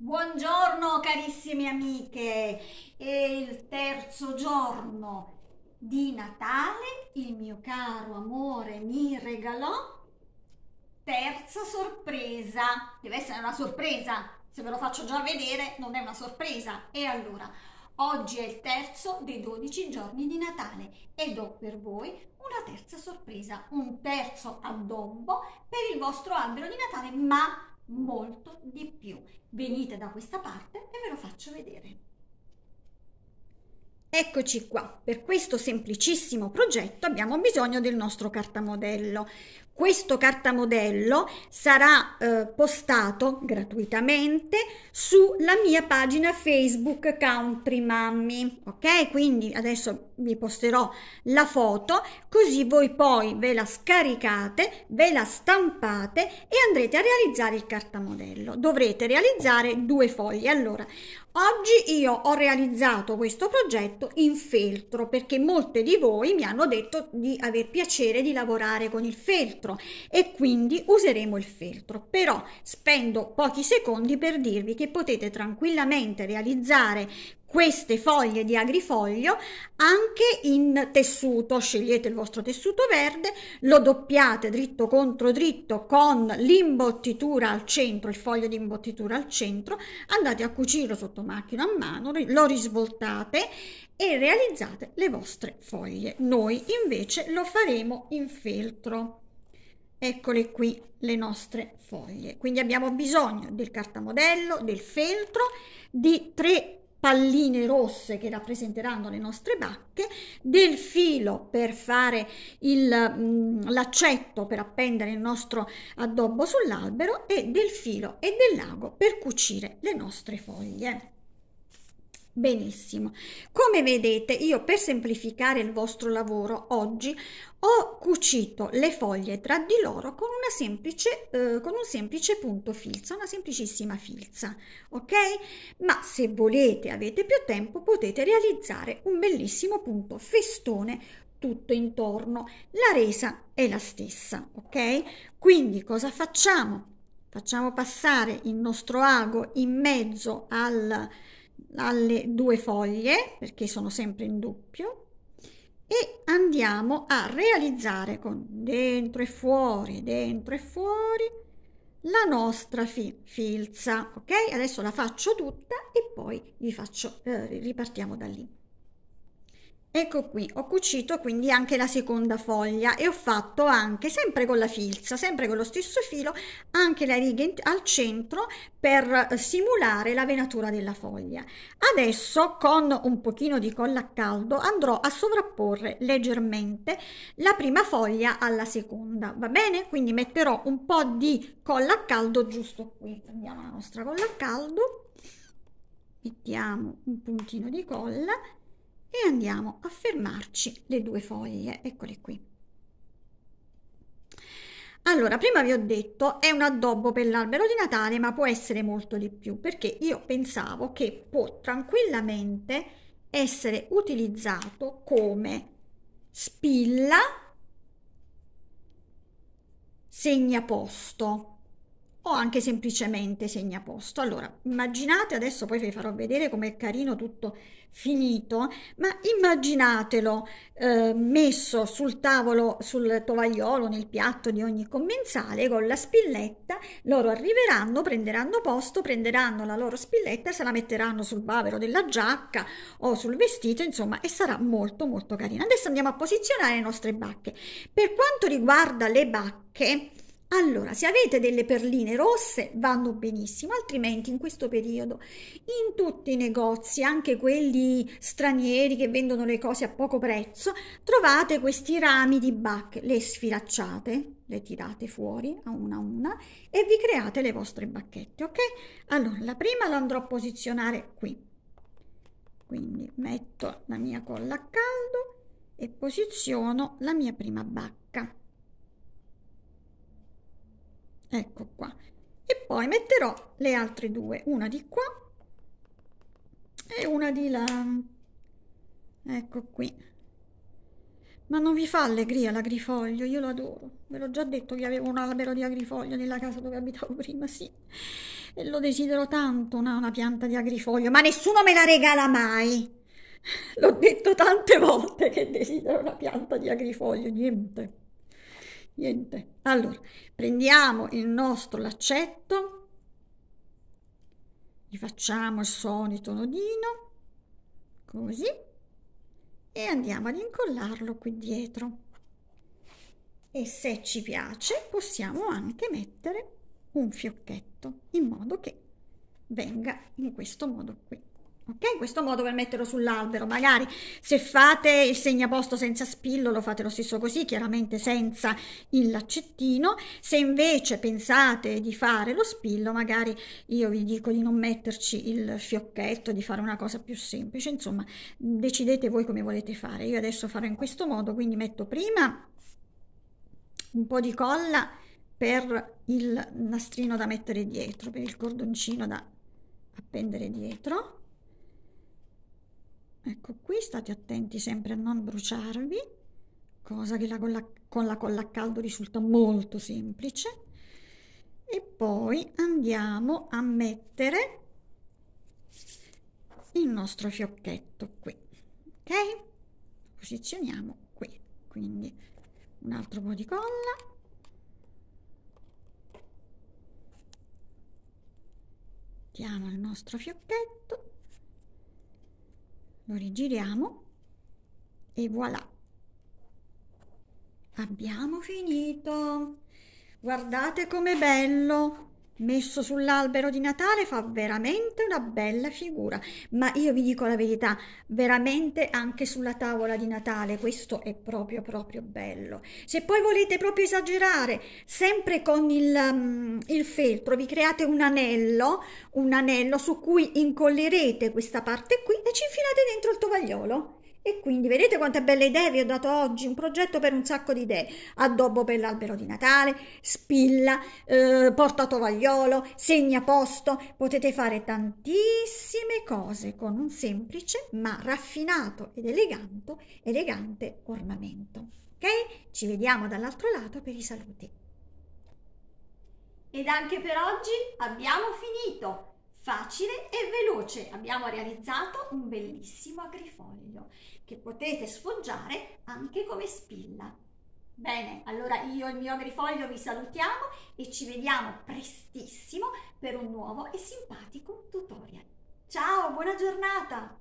Buongiorno carissime amiche, è il terzo giorno di Natale, il mio caro amore mi regalò terza sorpresa, deve essere una sorpresa, se ve lo faccio già vedere non è una sorpresa. E allora, oggi è il terzo dei 12 giorni di Natale ed ho per voi una terza sorpresa, un terzo addobbo per il vostro albero di Natale, ma molto di più. Venite da questa parte e ve lo faccio vedere. Eccoci qua, per questo semplicissimo progetto abbiamo bisogno del nostro cartamodello. Questo cartamodello sarà eh, postato gratuitamente sulla mia pagina Facebook Country Mammy, ok? Quindi adesso vi posterò la foto, così voi poi ve la scaricate, ve la stampate e andrete a realizzare il cartamodello. Dovrete realizzare due foglie. Allora, Oggi io ho realizzato questo progetto in feltro perché molte di voi mi hanno detto di aver piacere di lavorare con il feltro feltro e quindi useremo il feltro. Però spendo pochi secondi per dirvi che potete tranquillamente realizzare queste foglie di agrifoglio anche in tessuto scegliete il vostro tessuto verde lo doppiate dritto contro dritto con l'imbottitura al centro il foglio di imbottitura al centro andate a cucirlo sotto macchina a mano lo risvoltate e realizzate le vostre foglie noi invece lo faremo in feltro Eccole qui le nostre foglie. Quindi abbiamo bisogno del cartamodello, del feltro, di tre palline rosse che rappresenteranno le nostre bacche, del filo per fare mm, l'accetto per appendere il nostro addobbo sull'albero e del filo e del lago per cucire le nostre foglie. Benissimo. Come vedete, io per semplificare il vostro lavoro oggi ho cucito le foglie tra di loro con, una semplice, eh, con un semplice punto filza, una semplicissima filza, ok? Ma se volete, avete più tempo, potete realizzare un bellissimo punto festone tutto intorno. La resa è la stessa, ok? Quindi cosa facciamo? Facciamo passare il nostro ago in mezzo al alle due foglie perché sono sempre in doppio e andiamo a realizzare con dentro e fuori dentro e fuori la nostra fi filza ok adesso la faccio tutta e poi vi faccio eh, ripartiamo da lì Ecco qui, ho cucito quindi anche la seconda foglia e ho fatto anche, sempre con la filza, sempre con lo stesso filo, anche la riga al centro per eh, simulare la venatura della foglia. Adesso con un pochino di colla a caldo andrò a sovrapporre leggermente la prima foglia alla seconda, va bene? Quindi metterò un po' di colla a caldo giusto qui, prendiamo la nostra colla a caldo, mettiamo un puntino di colla e andiamo a fermarci le due foglie eccole qui allora prima vi ho detto è un addobbo per l'albero di natale ma può essere molto di più perché io pensavo che può tranquillamente essere utilizzato come spilla segnaposto o anche semplicemente segnaposto. Allora, immaginate, adesso poi vi farò vedere com'è carino tutto finito, ma immaginatelo eh, messo sul tavolo, sul tovagliolo, nel piatto di ogni commensale con la spilletta, loro arriveranno, prenderanno posto, prenderanno la loro spilletta, se la metteranno sul bavero della giacca o sul vestito, insomma, e sarà molto molto carina. Adesso andiamo a posizionare le nostre bacche. Per quanto riguarda le bacche, allora, se avete delle perline rosse vanno benissimo, altrimenti in questo periodo in tutti i negozi, anche quelli stranieri che vendono le cose a poco prezzo, trovate questi rami di bacche, le sfilacciate, le tirate fuori a una a una e vi create le vostre bacchette, ok? Allora, la prima la andrò a posizionare qui. Quindi metto la mia colla a caldo e posiziono la mia prima bacca ecco qua e poi metterò le altre due una di qua e una di là ecco qui ma non vi fa allegria l'agrifoglio io lo adoro ve l'ho già detto che avevo un albero di agrifoglio nella casa dove abitavo prima sì e lo desidero tanto una, una pianta di agrifoglio ma nessuno me la regala mai l'ho detto tante volte che desidero una pianta di agrifoglio niente niente. Allora, prendiamo il nostro laccetto, gli facciamo il solito nodino, così, e andiamo ad incollarlo qui dietro. E se ci piace possiamo anche mettere un fiocchetto, in modo che venga in questo modo qui. Ok, in questo modo per metterlo sull'albero, magari se fate il segnaposto senza spillo lo fate lo stesso così, chiaramente senza il laccettino, se invece pensate di fare lo spillo magari io vi dico di non metterci il fiocchetto, di fare una cosa più semplice, insomma decidete voi come volete fare, io adesso farò in questo modo, quindi metto prima un po' di colla per il nastrino da mettere dietro, per il cordoncino da appendere dietro ecco qui state attenti sempre a non bruciarvi cosa che la colla, con la colla a caldo risulta molto semplice e poi andiamo a mettere il nostro fiocchetto qui ok posizioniamo qui quindi un altro po di colla Mettiamo il nostro fiocchetto lo rigiriamo e voilà abbiamo finito guardate com'è bello messo sull'albero di Natale fa veramente una bella figura, ma io vi dico la verità, veramente anche sulla tavola di Natale questo è proprio proprio bello. Se poi volete proprio esagerare, sempre con il, um, il feltro vi create un anello, un anello su cui incollerete questa parte qui e ci infilate dentro il tovagliolo e quindi vedete quante belle idee vi ho dato oggi, un progetto per un sacco di idee, addobbo per l'albero di Natale, spilla, eh, porta tovagliolo, segna posto, potete fare tantissime cose con un semplice ma raffinato ed elegante, elegante ornamento. Ok? Ci vediamo dall'altro lato per i saluti. Ed anche per oggi abbiamo finito facile e veloce. Abbiamo realizzato un bellissimo agrifoglio che potete sfoggiare anche come spilla. Bene, allora io e il mio agrifoglio vi salutiamo e ci vediamo prestissimo per un nuovo e simpatico tutorial. Ciao, buona giornata!